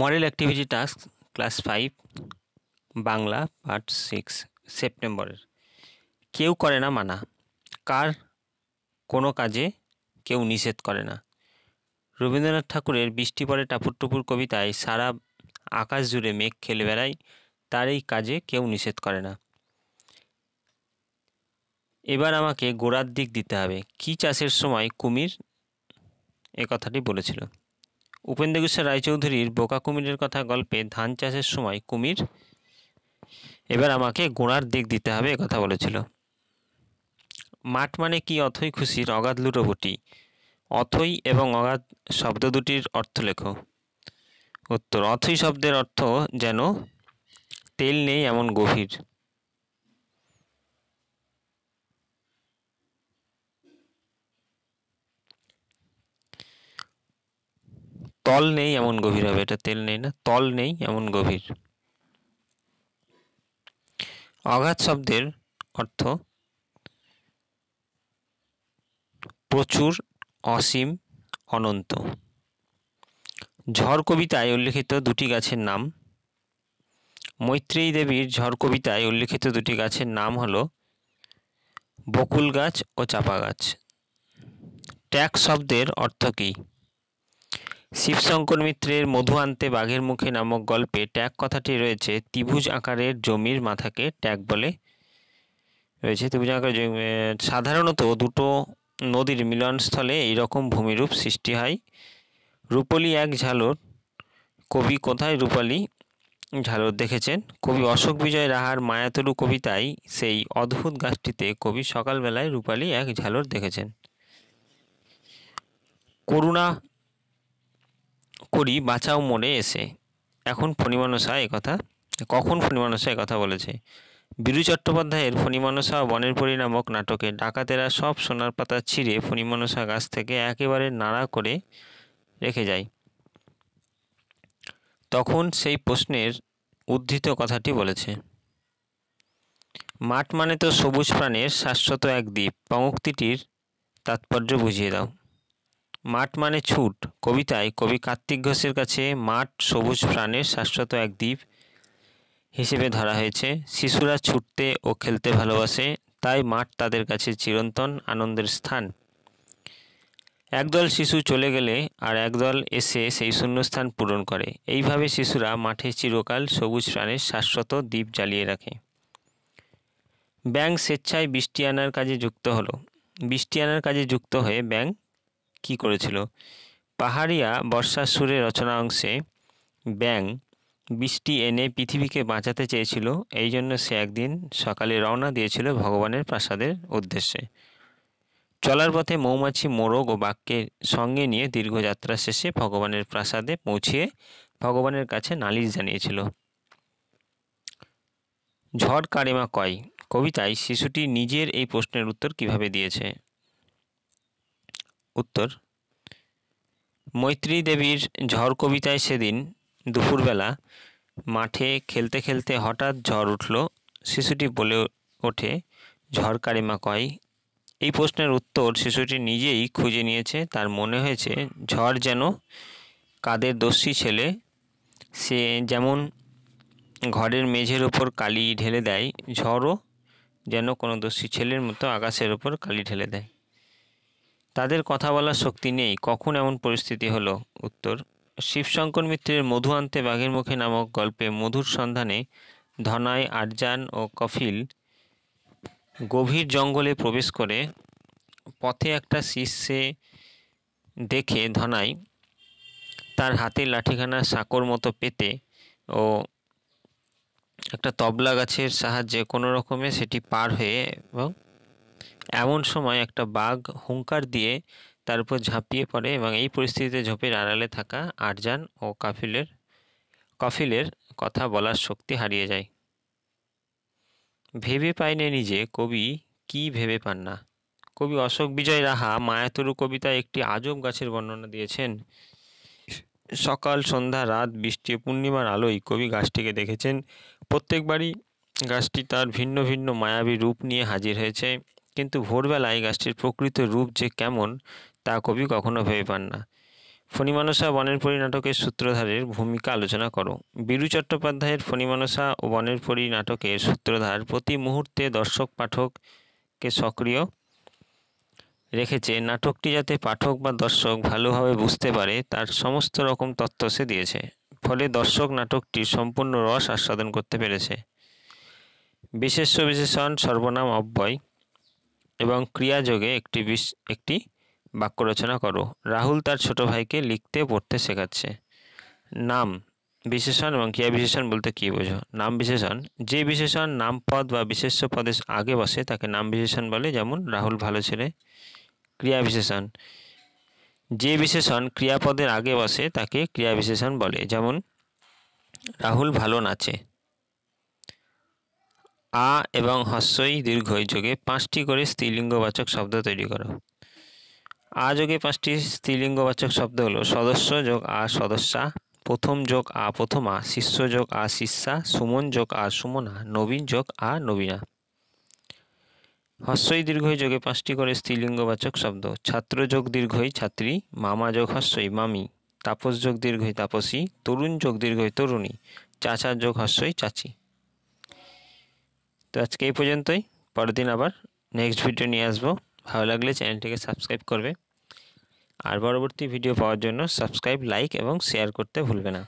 model activity task class five Bangla part six সেপ্টেম্বরের কেউ করে না মানা কার কোনো কাজে কেউ নিষেধ করে না রবীন্দ্রনাথ ঠাকুরের বৃষ্টি পরে টাপুর টুপুর কবিতায় সারা আকাশ জুড়ে মেঘ খেলে বেড়ায় তার এই কাজে কেউ নিষেধ করে না এবার আমাকে গোড়ার দিক দিতে হবে কি চাষের সময় কুমির এ কথাটি বলেছিল উপেন্দ্রকিশোর রায়চৌধুরীর বোকা কুমিরের কথা গল্পে ধান চাষের সময় কুমির এবার আমাকে গোড়ার দিক দিতে হবে কথা বলেছিল মাঠ মানে কি অথই খুশির অগাধ লুটোপুটি অথই এবং অগাধ শব্দ দুটির অর্থ লেখো উত্তর অথই শব্দের অর্থ যেন তেল নেই এমন গভীর তল নেই এমন গভীর হবে এটা তেল নেই না তল নেই এমন গভীর অগাধ শব্দের অর্থ প্রচুর অসীম অনন্ত ঝড় কবিতায় উল্লেখিত দুটি গাছের নাম মৈত্রেয়ী দেবীর ঝড় কবিতায় উল্লেখিত দুটি গাছের নাম হলো বকুল গাছ ও চাপা গাছ ট্যাগ শব্দের অর্থ কী শিবশঙ্কর মিত্রের মধু আনতে বাঘের মুখে নামক গল্পে ট্যাগ কথাটি রয়েছে ত্রিভুজ আকারের জমির মাথাকে ট্যাগ বলে রয়েছে ত্রিভুজ আকারের জমি সাধারণত দুটো নদীর মিলনস্থলে এইরকম ভূমিরূপ সৃষ্টি হয় রূপলি এক ঝালর কবি কোথায় রূপালী ঝালর দেখেছেন কবি অশোক বিজয় রাহার মায়াতরু কবিতায় সেই অদ্ভুত গাছটিতে কবি সকালবেলায় রূপালী এক ঝালর দেখেছেন করুণা করি বাঁচাও মনে এসে এখন ফণিমানসা কথা কখন ফণিমানসা কথা বলেছে বীরু চট্টোপাধ্যায়ের ফণিমানসা বনের পরিণামক নাটকে ডাকাতেরা সব সোনার পাতা ছিঁড়ে ফণিমানসা গাছ থেকে একেবারে নাড়া করে রেখে যায় তখন সেই প্রশ্নের উদ্ধৃত কথাটি বলেছে মাঠ মানে তো সবুজ প্রাণের শাশ্বত এক দ্বীপ পঙ্ক্তিটির তাৎপর্য বুঝিয়ে দাও মাঠ মানে ছুট কবিতায় কবি কার্তিক ঘোষের কাছে মাঠ সবুজ প্রাণের শাশ্বত এক দ্বীপ হিসেবে ধরা হয়েছে শিশুরা ছুটতে ও খেলতে ভালোবাসে তাই মাঠ তাদের কাছে চিরন্তন আনন্দের স্থান একদল শিশু চলে গেলে আর একদল এসে সেই শূন্যস্থান পূরণ করে এইভাবে শিশুরা মাঠে চিরকাল সবুজ প্রাণের শাশ্বত দ্বীপ জ্বালিয়ে রাখে ব্যাংক স্বেচ্ছায় বৃষ্টি আনার কাজে যুক্ত হলো বৃষ্টি আনার কাজে যুক্ত হয়ে ব্যাংক কি করেছিল পাহাড়িয়া বর্ষার সুরে রচনা অংশে ব্যাং বৃষ্টি এনে পৃথিবীকে বাঁচাতে চেয়েছিল এই জন্য সে একদিন সকালে রওনা দিয়েছিল ভগবানের প্রাসাদের উদ্দেশ্যে চলার পথে মৌমাছি মোরগ ও বাক্যে সঙ্গে নিয়ে দীর্ঘযাত্রা শেষে ভগবানের প্রাসাদে পৌঁছিয়ে ভগবানের কাছে নালিশ জানিয়েছিল ঝড় কারেমা কয় কবিতায় শিশুটি নিজের এই প্রশ্নের উত্তর কিভাবে দিয়েছে উত্তর মৈত্রী দেবীর ঝড় কবিতায় সেদিন দুপুরবেলা মাঠে খেলতে খেলতে হঠাৎ ঝড় উঠল শিশুটি বলে ওঠে ঝড় কারিমা কয় এই প্রশ্নের উত্তর শিশুটি নিজেই খুঁজে নিয়েছে তার মনে হয়েছে ঝড় যেন কাদের দস্যি ছেলে সে যেমন ঘরের মেঝের ওপর কালি ঢেলে দেয় ঝড়ও যেন কোনো দস্যি ছেলের মতো আকাশের ওপর কালি ঢেলে দেয় তাদের কথা বলার শক্তি নেই কখন এমন পরিস্থিতি হলো উত্তর শিবশঙ্কর মিত্রের মধু আনতে বাঘের মুখে নামক গল্পে মধুর সন্ধানে ধনায় আরজান ও কফিল গভীর জঙ্গলে প্রবেশ করে পথে একটা শীর্ষে দেখে ধনাই তার হাতে লাঠিখানা সাঁকোর মতো পেতে ও একটা তবলা গাছের সাহায্যে কোনো রকমে সেটি পার হয়ে এবং এমন সময় একটা বাঘ হুঙ্কার দিয়ে তার উপর ঝাঁপিয়ে পড়ে এবং এই পরিস্থিতিতে ঝোপের আড়ালে থাকা আরজান ও কাফিলের কফিলের কথা বলার শক্তি হারিয়ে যায় ভেবে নি নিজে কবি কি ভেবে পান না কবি অশোক বিজয় রাহা মায়াতরু কবিতায় একটি আজব গাছের বর্ণনা দিয়েছেন সকাল সন্ধ্যা রাত বৃষ্টি পূর্ণিমার আলোয় কবি গাছটিকে দেখেছেন প্রত্যেকবারই গাছটি তার ভিন্ন ভিন্ন মায়াবী রূপ নিয়ে হাজির হয়েছে কিন্তু ভোরবেলা এই গাছটির প্রকৃত রূপ যে কেমন তা কবি কখনো ভেবে পান না ফণিমানসা বনের পরি নাটকের সূত্রধারের ভূমিকা আলোচনা করো বীরু চট্টোপাধ্যায়ের ফণিমানসা ও বনের পরি নাটকের সূত্রধার প্রতি মুহূর্তে দর্শক পাঠককে সক্রিয় রেখেছে নাটকটি যাতে পাঠক বা দর্শক ভালোভাবে বুঝতে পারে তার সমস্ত রকম তথ্য সে দিয়েছে ফলে দর্শক নাটকটি সম্পূর্ণ রস আস্বাদন করতে পেরেছে বিশেষ্য বিশেষণ সর্বনাম অব্যয় এবং ক্রিয়াযোগে একটি বিশ একটি বাক্য রচনা করো রাহুল তার ছোট ভাইকে লিখতে পড়তে শেখাচ্ছে নাম বিশেষণ এবং ক্রিয়া বিশেষণ বলতে কী বোঝো নাম বিশেষণ যে বিশেষণ নাম পদ বা বিশেষ পদের আগে বসে তাকে নাম বিশেষণ বলে যেমন রাহুল ভালো ছেলে ক্রিয়া বিশেষণ যে বিশেষণ ক্রিয়াপদের আগে বসে তাকে ক্রিয়া বিশেষণ বলে যেমন রাহুল ভালো নাচে আ এবং হস্যই দীর্ঘই যোগে পাঁচটি করে স্ত্রীলিঙ্গবাচক শব্দ তৈরি করো আ যোগে পাঁচটি স্ত্রীলিঙ্গবাচক শব্দ হলো সদস্য যোগ আ সদস্যা প্রথম যোগ আ প্রথমা শিষ্য যোগ আ শিষ্যা সুমন যোগ আ সুমনা নবীন যোগ আ নবীনা হস্যই দীর্ঘই যোগে পাঁচটি করে স্ত্রীলিঙ্গবাচক শব্দ ছাত্র যোগ দীর্ঘই ছাত্রী মামা যোগ হস্যই মামি তাপস যোগ দীর্ঘই তাপসী তরুণ যোগ দীর্ঘই তরুণী চাচার যোগ হস্যই চাচি তো আজকে এই পর্যন্তই পরের দিন আবার নেক্সট ভিডিও নিয়ে আসবো ভালো লাগলে চ্যানেলটিকে সাবস্ক্রাইব করবে আর পরবর্তী ভিডিও পাওয়ার জন্য সাবস্ক্রাইব লাইক এবং শেয়ার করতে ভুলবে না